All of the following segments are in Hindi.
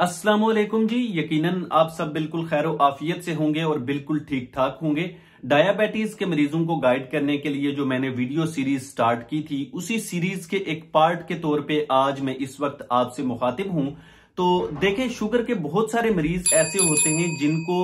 असलम जी यकीनन आप सब बिल्कुल खैर आफियत से होंगे और बिल्कुल ठीक ठाक होंगे डायबिटीज के मरीजों को गाइड करने के लिए जो मैंने वीडियो सीरीज स्टार्ट की थी उसी सीरीज के एक पार्ट के तौर पे आज मैं इस वक्त आपसे मुखातिब हूं तो देखें शुगर के बहुत सारे मरीज ऐसे होते हैं जिनको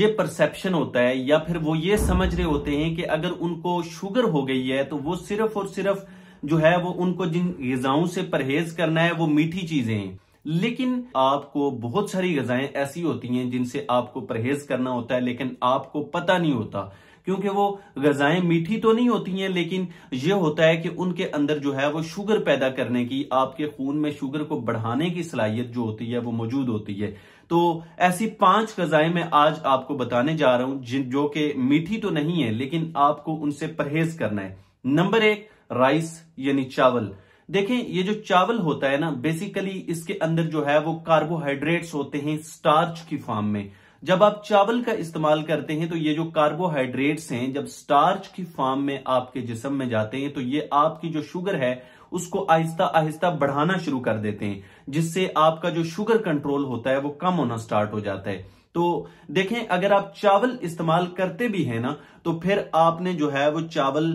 ये परसेप्शन होता है या फिर वो ये समझ रहे होते हैं कि अगर उनको शुगर हो गई है तो वो सिर्फ और सिर्फ जो है वो उनको जिन गजाओं से परहेज करना है वो मीठी चीजें हैं लेकिन आपको बहुत सारी गजाएं ऐसी होती हैं जिनसे आपको परहेज करना होता है लेकिन आपको पता नहीं होता क्योंकि वो गजाएं मीठी तो नहीं होती हैं लेकिन ये होता है कि उनके अंदर जो है वो शुगर पैदा करने की आपके खून में शुगर को बढ़ाने की सलाहियत जो होती है वो मौजूद होती है तो ऐसी पांच गजाएं मैं आज आपको बताने जा रहा हूं जिन जो कि मीठी तो नहीं है लेकिन आपको उनसे परहेज करना है नंबर एक राइस यानी चावल देखें ये जो चावल होता है ना बेसिकली इसके अंदर जो है वो कार्बोहाइड्रेट्स होते हैं स्टार्च की फॉर्म में जब आप चावल का इस्तेमाल करते हैं तो ये जो कार्बोहाइड्रेट्स हैं जब स्टार्च की फॉर्म में आपके जिसम में जाते हैं तो ये आपकी जो शुगर है उसको आहिस्ता आहिस्ता बढ़ाना शुरू कर देते हैं जिससे आपका जो शुगर कंट्रोल होता है वो कम होना स्टार्ट हो जाता है तो देखें अगर आप चावल इस्तेमाल करते भी हैं ना तो फिर आपने जो है वो चावल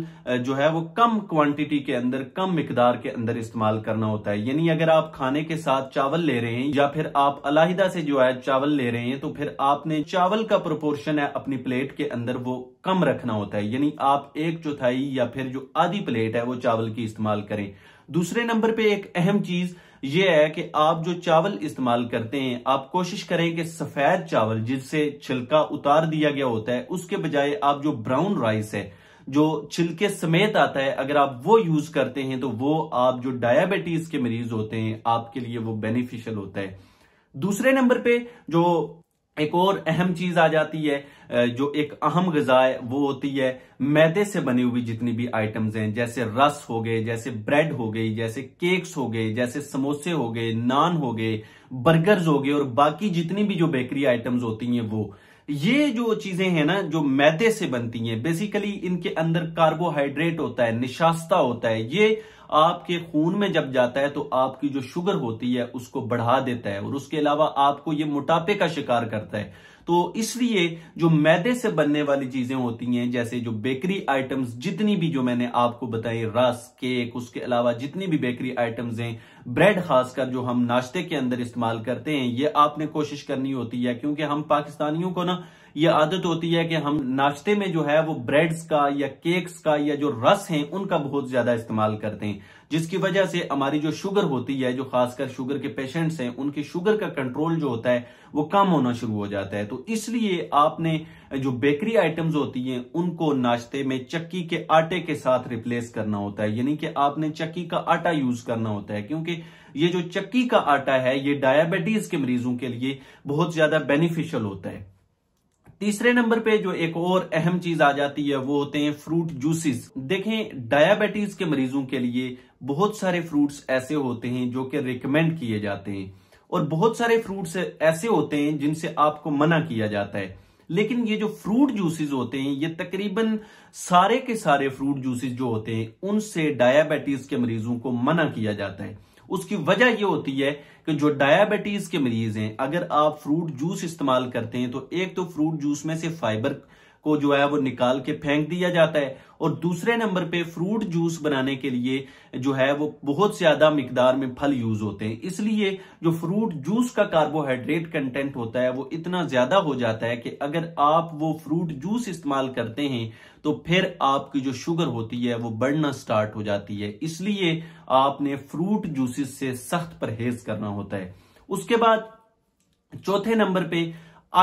जो है वो कम क्वांटिटी के अंदर कम मकदार के अंदर इस्तेमाल करना होता है यानी अगर आप खाने के साथ चावल ले रहे हैं या फिर आप अलाहिदा से जो है चावल ले रहे हैं तो फिर आपने चावल का प्रोपोर्शन है अपनी प्लेट के अंदर वो कम रखना होता है यानी आप एक चौथाई या फिर जो आधी प्लेट है वो चावल की इस्तेमाल करें दूसरे नंबर पे एक अहम चीज ये है कि आप जो चावल इस्तेमाल करते हैं आप कोशिश करें कि सफेद चावल जिससे छिलका उतार दिया गया होता है उसके बजाय आप जो ब्राउन राइस है जो छिलके समेत आता है अगर आप वो यूज करते हैं तो वो आप जो डायबिटीज के मरीज होते हैं आपके लिए वो बेनिफिशियल होता है दूसरे नंबर पे जो एक और अहम चीज आ जाती है जो एक अहम गजा है वो होती है मैदे से बनी हुई जितनी भी आइटम्स हैं जैसे रस हो गए जैसे ब्रेड हो गई जैसे केक्स हो गए जैसे समोसे हो गए नान हो गए बर्गर्स हो गए और बाकी जितनी भी जो बेकरी आइटम्स होती हैं वो ये जो चीजें हैं ना जो मैदे से बनती हैं बेसिकली इनके अंदर कार्बोहाइड्रेट होता है निशास्ता होता है ये आपके खून में जब जाता है तो आपकी जो शुगर होती है उसको बढ़ा देता है और उसके अलावा आपको ये मोटापे का शिकार करता है तो इसलिए जो मैदे से बनने वाली चीजें होती हैं जैसे जो बेकरी आइटम्स जितनी भी जो मैंने आपको बताई रस केक उसके अलावा जितनी भी बेकरी आइटम्स हैं ब्रेड खासकर जो हम नाश्ते के अंदर इस्तेमाल करते हैं ये आपने कोशिश करनी होती है क्योंकि हम पाकिस्तानियों को ना ये आदत होती है कि हम नाश्ते में जो है वो ब्रेड्स का या केक्स का या जो रस हैं उनका बहुत ज्यादा इस्तेमाल करते हैं जिसकी वजह से हमारी जो शुगर होती है जो खासकर शुगर के पेशेंट्स हैं उनकी शुगर का कंट्रोल जो होता है वो कम होना शुरू हो जाता है तो इसलिए आपने जो बेकरी आइटम्स होती हैं उनको नाश्ते में चक्की के आटे के साथ रिप्लेस करना होता है यानी कि आपने चक्की का आटा यूज करना होता है क्योंकि ये जो चक्की का आटा है ये डायबिटीज के मरीजों के लिए बहुत ज्यादा बेनिफिशियल होता है तीसरे नंबर पे जो एक और अहम चीज आ जाती है वो होते हैं फ्रूट जूसेस देखें डायबिटीज के मरीजों के लिए बहुत सारे फ्रूट्स ऐसे होते हैं जो कि रिकमेंड किए जाते हैं और बहुत सारे फ्रूट्स ऐसे होते हैं जिनसे आपको मना किया जाता है लेकिन ये जो फ्रूट जूसेस होते हैं ये तकरीबन सारे के सारे फ्रूट जूसेस जो होते हैं उनसे डायबिटीज के मरीजों को मना किया जाता है उसकी वजह यह होती है कि जो डायबिटीज के मरीज हैं अगर आप फ्रूट जूस इस्तेमाल करते हैं तो एक तो फ्रूट जूस में से फाइबर को जो है वो निकाल के फेंक दिया जाता है और दूसरे नंबर पे फ्रूट जूस बनाने के लिए जो है वो बहुत ज्यादा मिकदार में फल यूज होते हैं इसलिए जो फ्रूट जूस का कार्बोहाइड्रेट कंटेंट होता है वो इतना ज्यादा हो जाता है कि अगर आप वो फ्रूट जूस इस्तेमाल करते हैं तो फिर आपकी जो शुगर होती है वो बढ़ना स्टार्ट हो जाती है इसलिए आपने फ्रूट जूसेस से सख्त परहेज करना होता है उसके बाद चौथे नंबर पे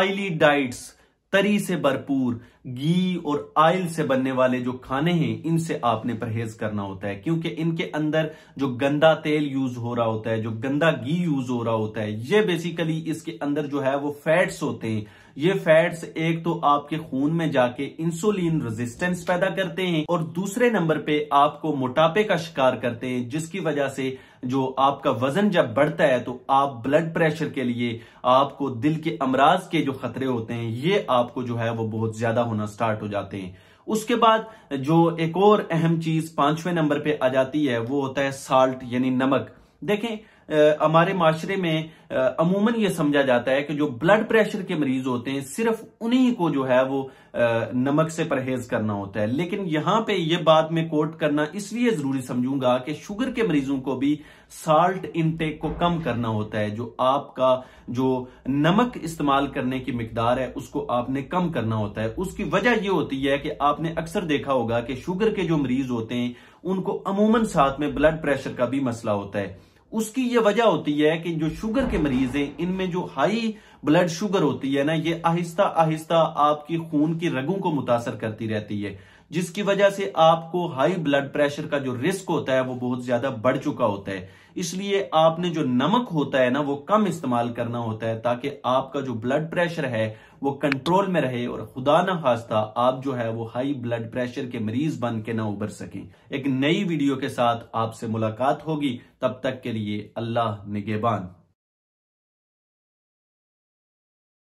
आइली डाइट्स तरी से भरपूर घी और आयल से बनने वाले जो खाने हैं इनसे आपने परहेज करना होता है क्योंकि इनके अंदर जो गंदा तेल यूज हो रहा होता है जो गंदा घी यूज हो रहा होता है ये बेसिकली इसके अंदर जो है वो फैट्स होते हैं ये फैट्स एक तो आपके खून में जाके इंसुलिन रेजिस्टेंस पैदा करते हैं और दूसरे नंबर पे आपको मोटापे का शिकार करते हैं जिसकी वजह से जो आपका वजन जब बढ़ता है तो आप ब्लड प्रेशर के लिए आपको दिल के अमराज के जो खतरे होते हैं ये आपको जो है वो बहुत ज्यादा होना स्टार्ट हो जाते हैं उसके बाद जो एक और अहम चीज पांचवें नंबर पे आ जाती है वो होता है साल्ट यानी नमक देखें हमारे माशरे में अमूमन ये समझा जाता है कि जो ब्लड प्रेशर के मरीज होते हैं सिर्फ उन्हीं को जो है वो नमक से परहेज करना होता है लेकिन यहां पे ये बात मैं कोट करना इसलिए जरूरी समझूंगा कि शुगर के मरीजों को भी साल्ट इनटेक को कम करना होता है जो आपका जो नमक इस्तेमाल करने की मकदार है उसको आपने कम करना होता है उसकी वजह यह होती है कि आपने अक्सर देखा होगा कि शुगर के जो मरीज होते हैं उनको अमूमन साथ में ब्लड प्रेशर का भी मसला होता है उसकी ये वजह होती है कि जो शुगर के मरीज हैं इनमें जो हाई ब्लड शुगर होती है ना ये आहिस्ता आहिस्ता आपकी खून की रगों को मुतासर करती रहती है जिसकी वजह से आपको हाई ब्लड प्रेशर का जो रिस्क होता है वो बहुत ज्यादा बढ़ चुका होता है इसलिए आपने जो नमक होता है ना वो कम इस्तेमाल करना होता है ताकि आपका जो ब्लड प्रेशर है वो कंट्रोल में रहे और खुदा ना खास्ता आप जो है वो हाई ब्लड प्रेशर के मरीज बन के ना उबर सकें एक नई वीडियो के साथ आपसे मुलाकात होगी तब तक के लिए अल्लाह निगेबान